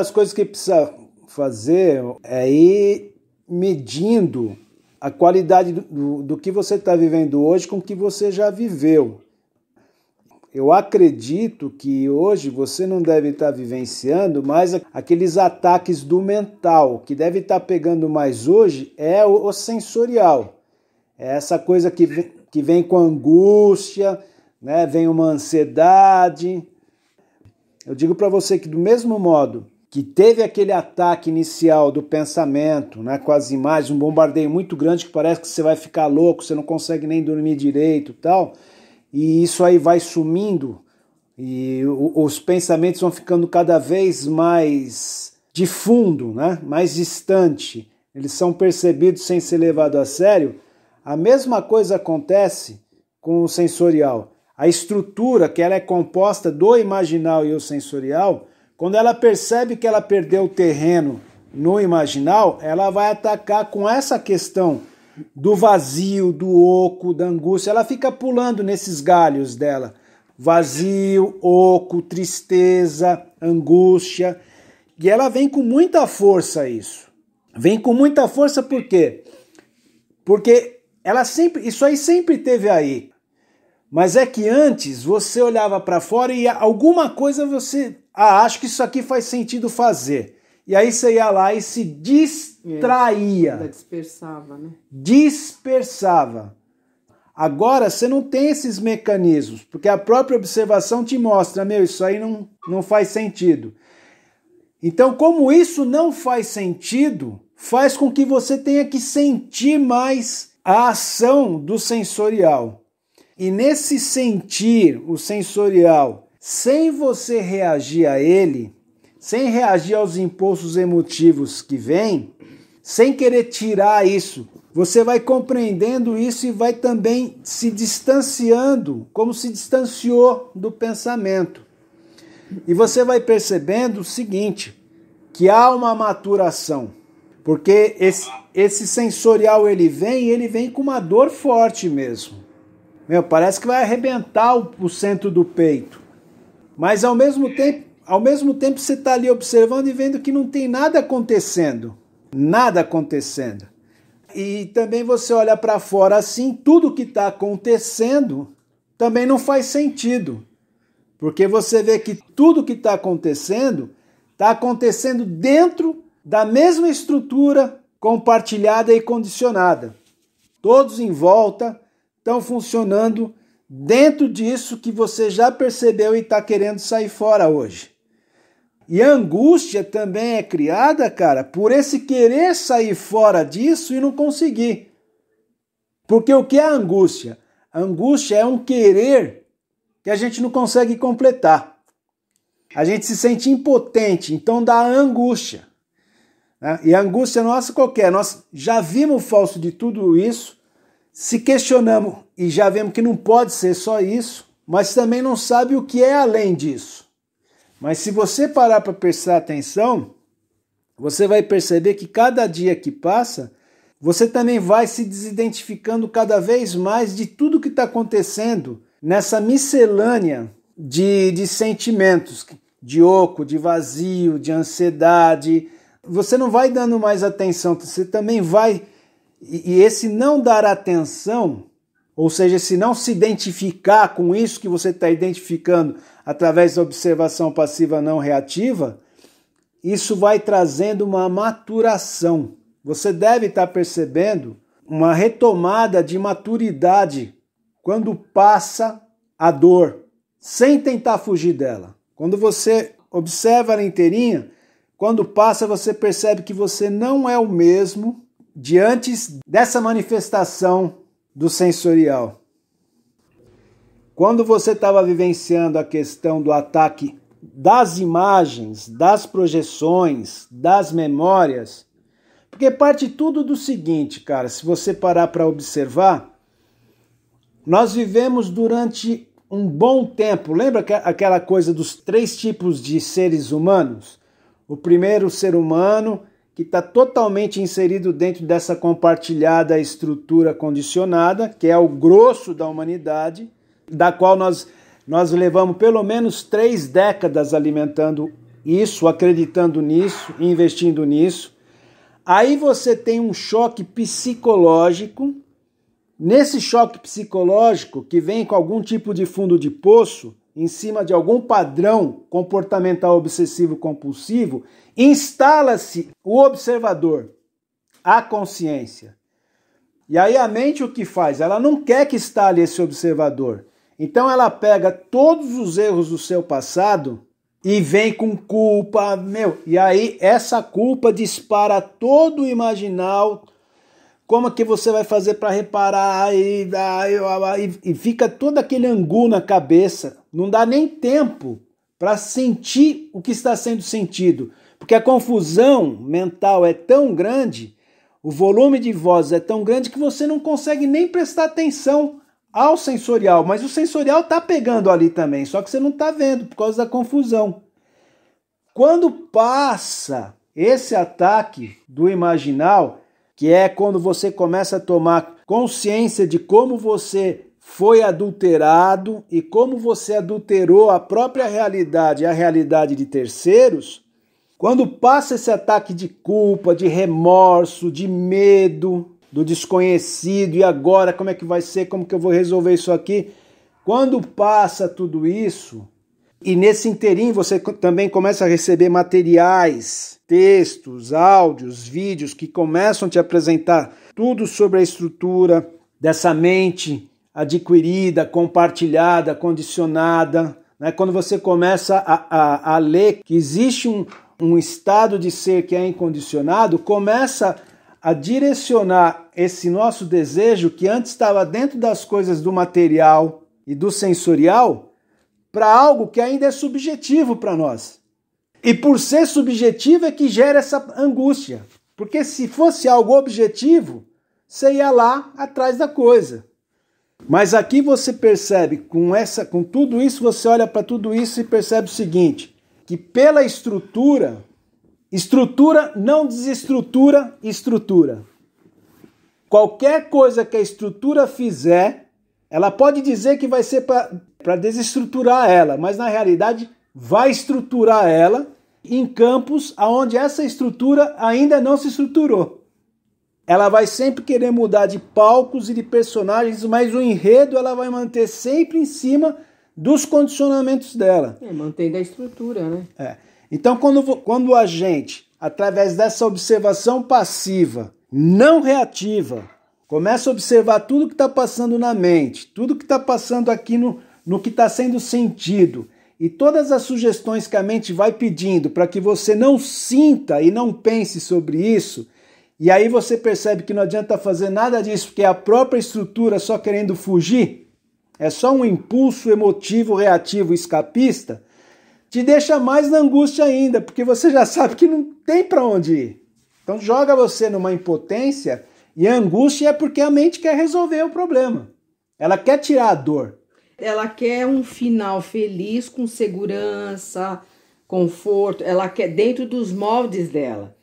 das coisas que precisa fazer é ir medindo a qualidade do, do que você está vivendo hoje com o que você já viveu. Eu acredito que hoje você não deve estar tá vivenciando mais aqueles ataques do mental. O que deve estar tá pegando mais hoje é o, o sensorial. É essa coisa que vem, que vem com angústia, né? vem uma ansiedade. Eu digo para você que, do mesmo modo que teve aquele ataque inicial do pensamento, né, com as imagens, um bombardeio muito grande que parece que você vai ficar louco, você não consegue nem dormir direito, tal, e isso aí vai sumindo e os pensamentos vão ficando cada vez mais de fundo, né, mais distante. Eles são percebidos sem ser levado a sério. A mesma coisa acontece com o sensorial. A estrutura que ela é composta do imaginal e o sensorial quando ela percebe que ela perdeu o terreno no imaginal, ela vai atacar com essa questão do vazio, do oco, da angústia. Ela fica pulando nesses galhos dela. Vazio, oco, tristeza, angústia. E ela vem com muita força isso. Vem com muita força por quê? Porque ela sempre, isso aí sempre teve aí. Mas é que antes você olhava para fora e alguma coisa você ah, acho que isso aqui faz sentido fazer. E aí você ia lá e se distraía. É, dispersava, né? Dispersava. Agora você não tem esses mecanismos, porque a própria observação te mostra, meu, isso aí não, não faz sentido. Então, como isso não faz sentido, faz com que você tenha que sentir mais a ação do sensorial. E nesse sentir o sensorial sem você reagir a ele, sem reagir aos impulsos emotivos que vêm, sem querer tirar isso, você vai compreendendo isso e vai também se distanciando, como se distanciou do pensamento. E você vai percebendo o seguinte, que há uma maturação, porque esse, esse sensorial ele vem, e ele vem com uma dor forte mesmo. Meu, parece que vai arrebentar o, o centro do peito. Mas ao mesmo tempo, ao mesmo tempo você está ali observando e vendo que não tem nada acontecendo. Nada acontecendo. E também você olha para fora assim, tudo que está acontecendo também não faz sentido. Porque você vê que tudo que está acontecendo está acontecendo dentro da mesma estrutura compartilhada e condicionada. Todos em volta estão funcionando dentro disso que você já percebeu e está querendo sair fora hoje. E a angústia também é criada, cara, por esse querer sair fora disso e não conseguir. Porque o que é a angústia? A angústia é um querer que a gente não consegue completar. A gente se sente impotente, então dá angústia. Né? E a angústia nossa qualquer. É? Nós já vimos o falso de tudo isso se questionamos e já vemos que não pode ser só isso, mas também não sabe o que é além disso. Mas se você parar para prestar atenção, você vai perceber que cada dia que passa, você também vai se desidentificando cada vez mais de tudo que está acontecendo nessa miscelânea de, de sentimentos, de oco, de vazio, de ansiedade. Você não vai dando mais atenção, você também vai e, e esse não dar atenção, ou seja, se não se identificar com isso que você está identificando através da observação passiva não reativa, isso vai trazendo uma maturação. Você deve estar percebendo uma retomada de maturidade quando passa a dor, sem tentar fugir dela. Quando você observa ela inteirinha, quando passa, você percebe que você não é o mesmo diante dessa manifestação do sensorial. Quando você estava vivenciando a questão do ataque das imagens, das projeções, das memórias, porque parte tudo do seguinte, cara, se você parar para observar, nós vivemos durante um bom tempo, lembra aquela coisa dos três tipos de seres humanos? O primeiro ser humano que está totalmente inserido dentro dessa compartilhada estrutura condicionada, que é o grosso da humanidade, da qual nós, nós levamos pelo menos três décadas alimentando isso, acreditando nisso, investindo nisso. Aí você tem um choque psicológico. Nesse choque psicológico, que vem com algum tipo de fundo de poço, em cima de algum padrão comportamental obsessivo compulsivo, instala-se o observador, a consciência. E aí a mente o que faz? Ela não quer que instale esse observador. Então ela pega todos os erros do seu passado e vem com culpa, meu. E aí essa culpa dispara todo o imaginal, como que você vai fazer para reparar e, e, e fica todo aquele angu na cabeça. Não dá nem tempo para sentir o que está sendo sentido, porque a confusão mental é tão grande, o volume de vozes é tão grande que você não consegue nem prestar atenção ao sensorial, mas o sensorial está pegando ali também, só que você não está vendo por causa da confusão. Quando passa esse ataque do imaginal, que é quando você começa a tomar consciência de como você foi adulterado e como você adulterou a própria realidade e a realidade de terceiros, quando passa esse ataque de culpa, de remorso, de medo do desconhecido e agora como é que vai ser, como que eu vou resolver isso aqui, quando passa tudo isso, e nesse interim você também começa a receber materiais, textos, áudios, vídeos que começam a te apresentar tudo sobre a estrutura dessa mente adquirida, compartilhada, condicionada. Né? Quando você começa a, a, a ler que existe um, um estado de ser que é incondicionado, começa a direcionar esse nosso desejo que antes estava dentro das coisas do material e do sensorial para algo que ainda é subjetivo para nós. E por ser subjetivo é que gera essa angústia. Porque se fosse algo objetivo, você ia lá atrás da coisa. Mas aqui você percebe com essa, com tudo isso, você olha para tudo isso e percebe o seguinte, que pela estrutura, estrutura não desestrutura estrutura. Qualquer coisa que a estrutura fizer, ela pode dizer que vai ser para desestruturar ela, mas na realidade vai estruturar ela em campos aonde essa estrutura ainda não se estruturou. Ela vai sempre querer mudar de palcos e de personagens, mas o enredo ela vai manter sempre em cima dos condicionamentos dela. É, mantendo a estrutura, né? É. Então, quando, quando a gente, através dessa observação passiva, não reativa, Começa a observar tudo que está passando na mente, tudo que está passando aqui no, no que está sendo sentido. E todas as sugestões que a mente vai pedindo para que você não sinta e não pense sobre isso, e aí você percebe que não adianta fazer nada disso, porque é a própria estrutura só querendo fugir, é só um impulso emotivo, reativo, escapista, te deixa mais na angústia ainda, porque você já sabe que não tem para onde ir. Então joga você numa impotência e a angústia é porque a mente quer resolver o problema. Ela quer tirar a dor. Ela quer um final feliz, com segurança, conforto. Ela quer dentro dos moldes dela.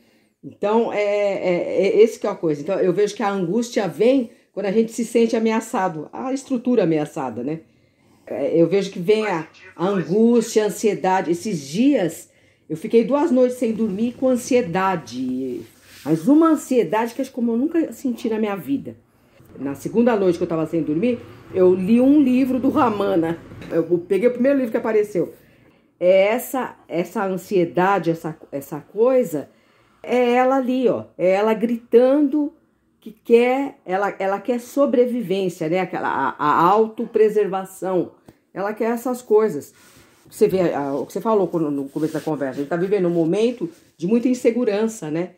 Então, é, é, é esse que é a coisa. Então, eu vejo que a angústia vem quando a gente se sente ameaçado, a estrutura ameaçada, né? É, eu vejo que vem a, a angústia, a ansiedade. Esses dias eu fiquei duas noites sem dormir com ansiedade. Mas uma ansiedade que acho como eu nunca senti na minha vida. Na segunda noite que eu estava sem dormir, eu li um livro do Ramana. Eu peguei o primeiro livro que apareceu. É essa essa ansiedade, essa, essa coisa, é ela ali, ó. É ela gritando que quer, ela, ela quer sobrevivência, né? Aquela, a, a autopreservação. Ela quer essas coisas. Você vê a, o que você falou no começo da conversa. A gente está vivendo um momento de muita insegurança, né?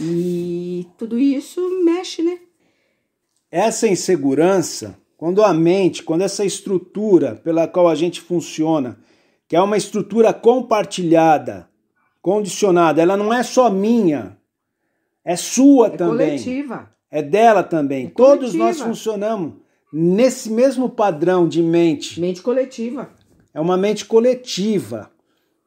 E tudo isso mexe, né? Essa insegurança, quando a mente, quando essa estrutura pela qual a gente funciona, que é uma estrutura compartilhada, condicionada, ela não é só minha, é sua é também. Coletiva. É dela também. É Todos nós funcionamos nesse mesmo padrão de mente. Mente coletiva. É uma mente coletiva.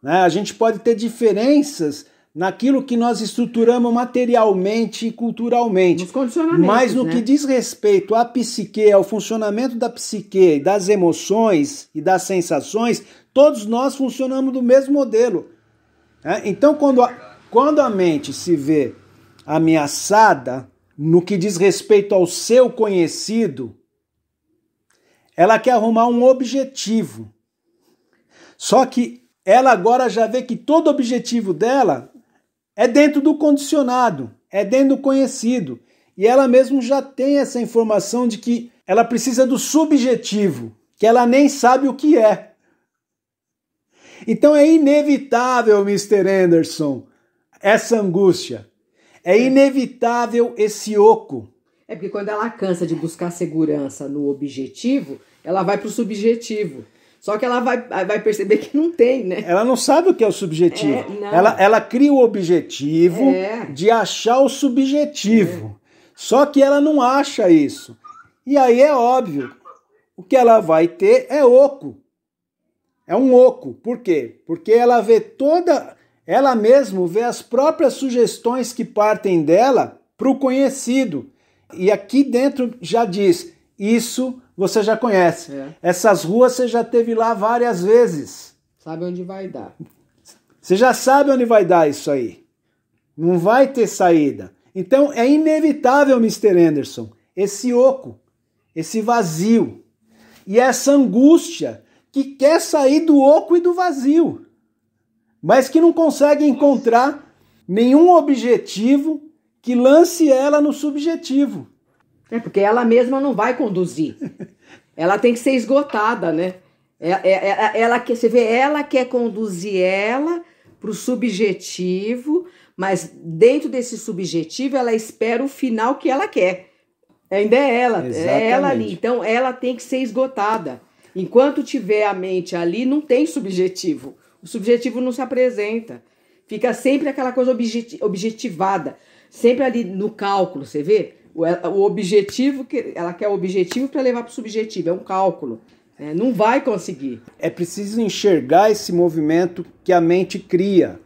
Né? A gente pode ter diferenças naquilo que nós estruturamos materialmente e culturalmente. Nos Mas no né? que diz respeito à psique, ao funcionamento da psique, das emoções e das sensações, todos nós funcionamos do mesmo modelo. Né? Então, quando a, quando a mente se vê ameaçada no que diz respeito ao seu conhecido, ela quer arrumar um objetivo. Só que ela agora já vê que todo objetivo dela é dentro do condicionado, é dentro do conhecido. E ela mesmo já tem essa informação de que ela precisa do subjetivo, que ela nem sabe o que é. Então é inevitável, Mr. Anderson, essa angústia. É inevitável esse oco. É porque quando ela cansa de buscar segurança no objetivo, ela vai para o subjetivo. Só que ela vai, vai perceber que não tem, né? Ela não sabe o que é o subjetivo. É, ela, ela cria o objetivo é. de achar o subjetivo. É. Só que ela não acha isso. E aí é óbvio, o que ela vai ter é oco. É um oco. Por quê? Porque ela vê toda. Ela mesma vê as próprias sugestões que partem dela para o conhecido. E aqui dentro já diz: isso você já conhece. É. Essas ruas você já teve lá várias vezes. Sabe onde vai dar. Você já sabe onde vai dar isso aí. Não vai ter saída. Então é inevitável, Mr. Anderson, esse oco, esse vazio e essa angústia que quer sair do oco e do vazio, mas que não consegue encontrar nenhum objetivo que lance ela no subjetivo. É porque ela mesma não vai conduzir. ela tem que ser esgotada, né? É, é, é, ela, ela, você vê, ela quer conduzir ela para o subjetivo, mas dentro desse subjetivo ela espera o final que ela quer. Ainda é ela, Exatamente. é ela ali. Então ela tem que ser esgotada. Enquanto tiver a mente ali, não tem subjetivo. O subjetivo não se apresenta. Fica sempre aquela coisa objetivada, sempre ali no cálculo, você vê? o objetivo que ela quer o objetivo para levar para o subjetivo, é um cálculo. Né? Não vai conseguir. É preciso enxergar esse movimento que a mente cria.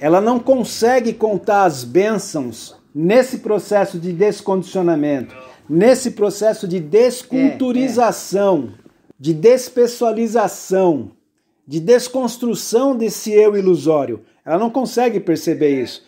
Ela não consegue contar as bênçãos nesse processo de descondicionamento, nesse processo de desculturização, é, é. de despessoalização, de desconstrução desse eu ilusório. Ela não consegue perceber isso.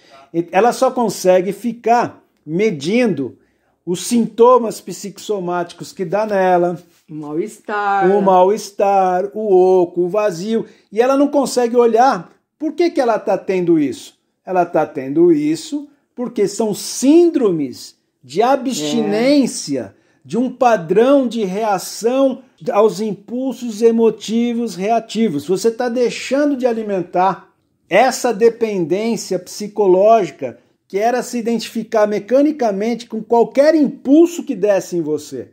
Ela só consegue ficar medindo os sintomas psicossomáticos que dá nela. O mal-estar. O mal-estar, o oco, o vazio. E ela não consegue olhar por que, que ela está tendo isso. Ela está tendo isso porque são síndromes de abstinência é. de um padrão de reação aos impulsos emotivos reativos. Você está deixando de alimentar essa dependência psicológica que era se identificar mecanicamente com qualquer impulso que desse em você.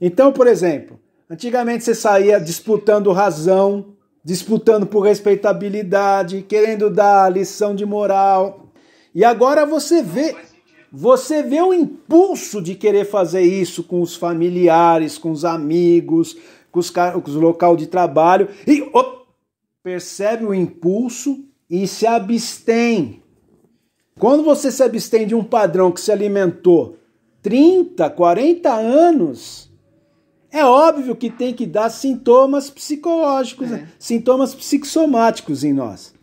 Então, por exemplo, antigamente você saía disputando razão, disputando por respeitabilidade, querendo dar lição de moral. E agora você vê, você vê o impulso de querer fazer isso com os familiares, com os amigos, com os, com os local de trabalho e op, percebe o impulso e se abstém quando você se abstém de um padrão que se alimentou 30, 40 anos, é óbvio que tem que dar sintomas psicológicos, é. sintomas psicossomáticos em nós.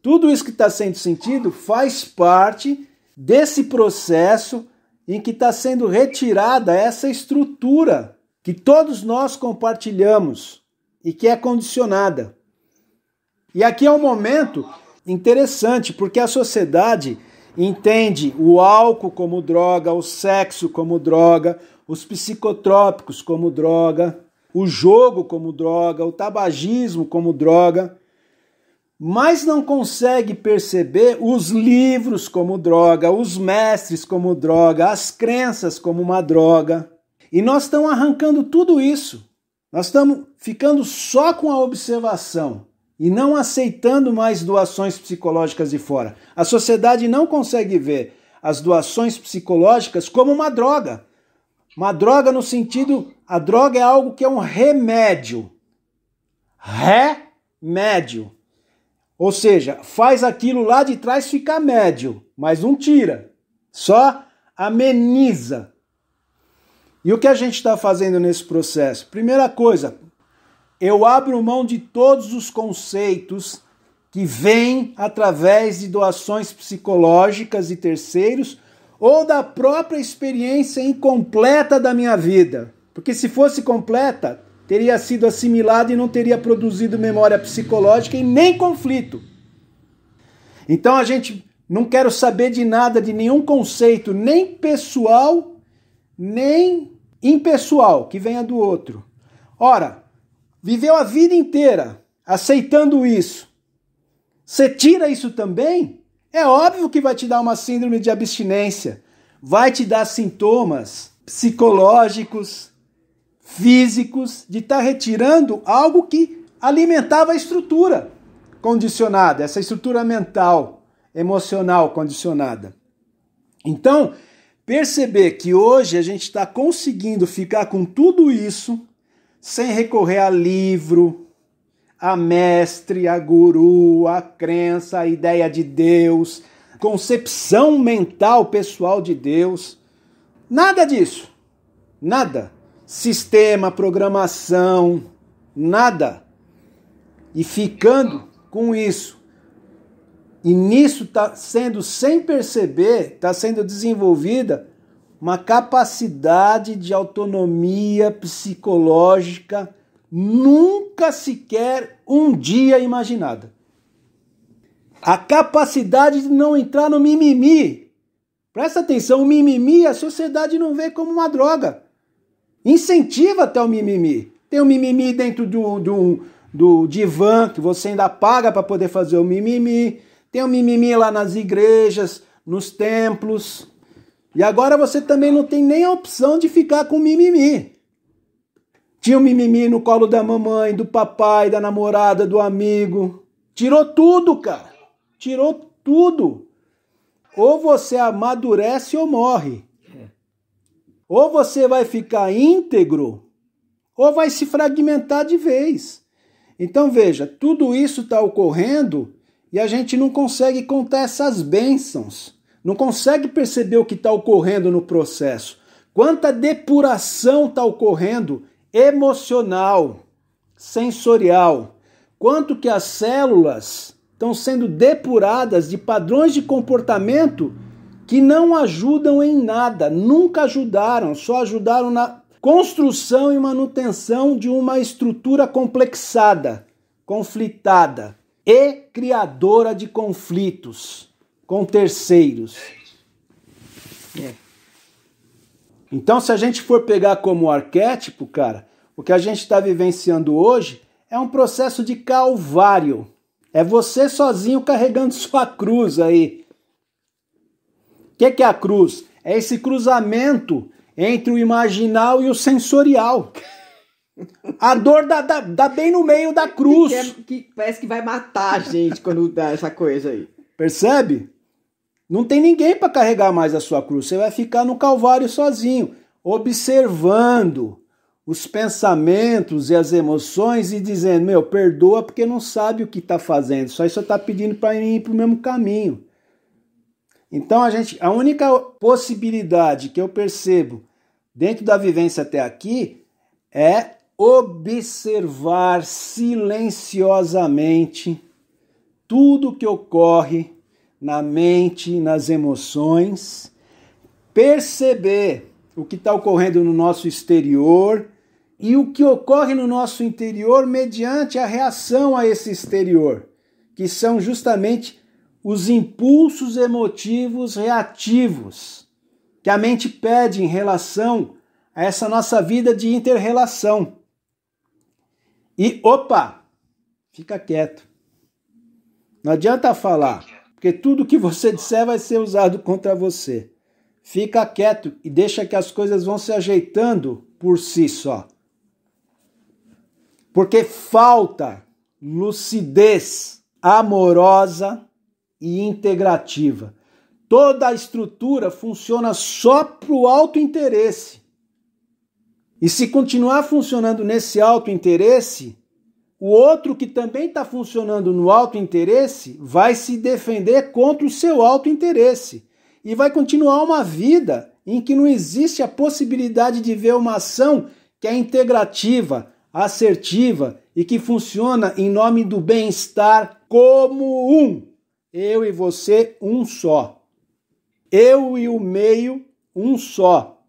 Tudo isso que está sendo sentido faz parte desse processo em que está sendo retirada essa estrutura que todos nós compartilhamos e que é condicionada. E aqui é o um momento interessante, porque a sociedade entende o álcool como droga, o sexo como droga, os psicotrópicos como droga, o jogo como droga, o tabagismo como droga, mas não consegue perceber os livros como droga, os mestres como droga, as crenças como uma droga. E nós estamos arrancando tudo isso. Nós estamos ficando só com a observação e não aceitando mais doações psicológicas de fora. A sociedade não consegue ver as doações psicológicas como uma droga. Uma droga no sentido, a droga é algo que é um remédio. Remédio. Ou seja, faz aquilo lá de trás ficar médio, mas não tira, só ameniza. E o que a gente está fazendo nesse processo? Primeira coisa, eu abro mão de todos os conceitos que vêm através de doações psicológicas e terceiros ou da própria experiência incompleta da minha vida. Porque se fosse completa, teria sido assimilado e não teria produzido memória psicológica e nem conflito. Então a gente não quero saber de nada, de nenhum conceito, nem pessoal, nem impessoal, que venha do outro. Ora, viveu a vida inteira aceitando isso, você tira isso também, é óbvio que vai te dar uma síndrome de abstinência, vai te dar sintomas psicológicos, físicos, de estar tá retirando algo que alimentava a estrutura condicionada, essa estrutura mental, emocional condicionada. Então, perceber que hoje a gente está conseguindo ficar com tudo isso sem recorrer a livro, a mestre, a guru, a crença, a ideia de Deus, concepção mental pessoal de Deus. Nada disso. Nada. Sistema, programação, nada. E ficando com isso. E nisso está sendo, sem perceber, está sendo desenvolvida uma capacidade de autonomia psicológica nunca sequer um dia imaginada. A capacidade de não entrar no mimimi. Presta atenção, o mimimi a sociedade não vê como uma droga. Incentiva até o mimimi. Tem o mimimi dentro do, do, do divã, que você ainda paga para poder fazer o mimimi. Tem o mimimi lá nas igrejas, nos templos. E agora você também não tem nem a opção de ficar com mimimi. Tinha o um mimimi no colo da mamãe, do papai, da namorada, do amigo. Tirou tudo, cara. Tirou tudo. Ou você amadurece ou morre. Ou você vai ficar íntegro, ou vai se fragmentar de vez. Então veja, tudo isso está ocorrendo e a gente não consegue contar essas bênçãos não consegue perceber o que está ocorrendo no processo. Quanta depuração está ocorrendo emocional, sensorial. Quanto que as células estão sendo depuradas de padrões de comportamento que não ajudam em nada, nunca ajudaram, só ajudaram na construção e manutenção de uma estrutura complexada, conflitada e criadora de conflitos com terceiros. É. Então, se a gente for pegar como arquétipo, cara, o que a gente está vivenciando hoje é um processo de calvário. É você sozinho carregando sua cruz aí. O que, que é a cruz? É esse cruzamento entre o imaginal e o sensorial. A dor dá, dá, dá, bem no meio da cruz. Que, que, parece que vai matar a gente quando dá essa coisa aí. Percebe? Não tem ninguém para carregar mais a sua cruz. Você vai ficar no Calvário sozinho, observando os pensamentos e as emoções e dizendo: Meu, perdoa porque não sabe o que está fazendo, só isso está pedindo para mim ir para o mesmo caminho. Então a gente, a única possibilidade que eu percebo dentro da vivência até aqui é observar silenciosamente tudo que ocorre na mente, nas emoções, perceber o que está ocorrendo no nosso exterior e o que ocorre no nosso interior mediante a reação a esse exterior, que são justamente os impulsos emotivos reativos que a mente pede em relação a essa nossa vida de interrelação. E opa, fica quieto. Não adianta falar porque tudo que você disser vai ser usado contra você. Fica quieto e deixa que as coisas vão se ajeitando por si só. Porque falta lucidez amorosa e integrativa. Toda a estrutura funciona só para o alto interesse E se continuar funcionando nesse alto interesse o outro que também está funcionando no alto interesse vai se defender contra o seu alto interesse e vai continuar uma vida em que não existe a possibilidade de ver uma ação que é integrativa, assertiva e que funciona em nome do bem-estar como um. Eu e você, um só. Eu e o meio, um só.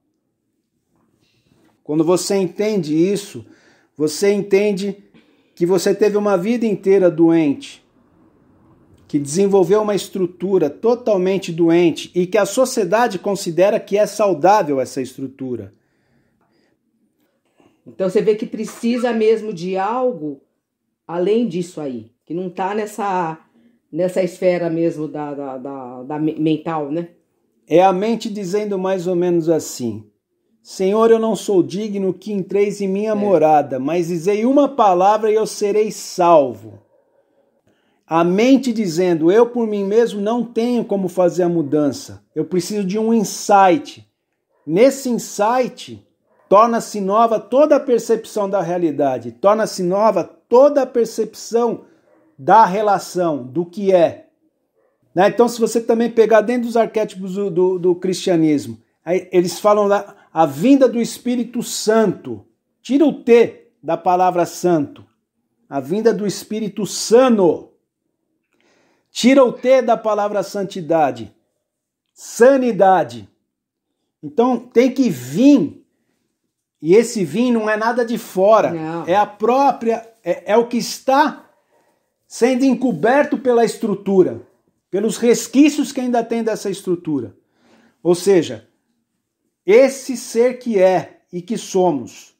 Quando você entende isso, você entende que você teve uma vida inteira doente, que desenvolveu uma estrutura totalmente doente e que a sociedade considera que é saudável essa estrutura. Então você vê que precisa mesmo de algo além disso aí, que não está nessa, nessa esfera mesmo da, da, da, da mental, né? É a mente dizendo mais ou menos assim: Senhor, eu não sou digno que entreis em minha é. morada, mas dizei uma palavra e eu serei salvo. A mente dizendo, eu por mim mesmo não tenho como fazer a mudança. Eu preciso de um insight. Nesse insight, torna-se nova toda a percepção da realidade, torna-se nova toda a percepção da relação, do que é. Né? Então, se você também pegar dentro dos arquétipos do, do, do cristianismo, eles falam lá a vinda do Espírito Santo. Tira o T da palavra santo. A vinda do Espírito Sano. Tira o T da palavra santidade. Sanidade. Então tem que vir. E esse vir não é nada de fora. Não. É a própria. É, é o que está sendo encoberto pela estrutura, pelos resquícios que ainda tem dessa estrutura. Ou seja, esse ser que é e que somos.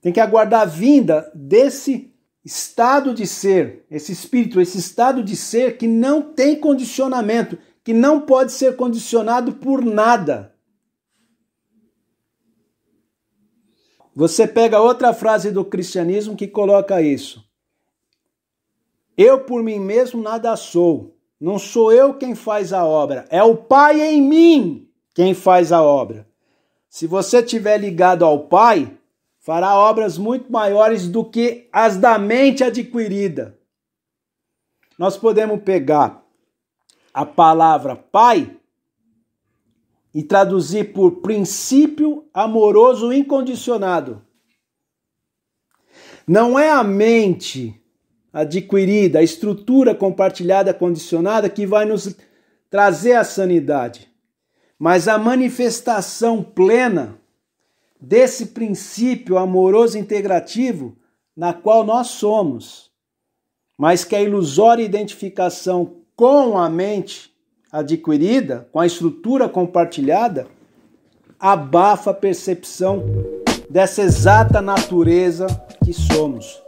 Tem que aguardar a vinda desse estado de ser, esse espírito, esse estado de ser que não tem condicionamento, que não pode ser condicionado por nada. Você pega outra frase do cristianismo que coloca isso. Eu por mim mesmo nada sou. Não sou eu quem faz a obra, é o Pai em mim quem faz a obra. Se você tiver ligado ao Pai, fará obras muito maiores do que as da mente adquirida. Nós podemos pegar a palavra Pai e traduzir por princípio amoroso incondicionado. Não é a mente adquirida, a estrutura compartilhada, condicionada, que vai nos trazer a sanidade. Mas a manifestação plena desse princípio amoroso integrativo na qual nós somos, mas que a ilusória identificação com a mente adquirida, com a estrutura compartilhada, abafa a percepção dessa exata natureza que somos.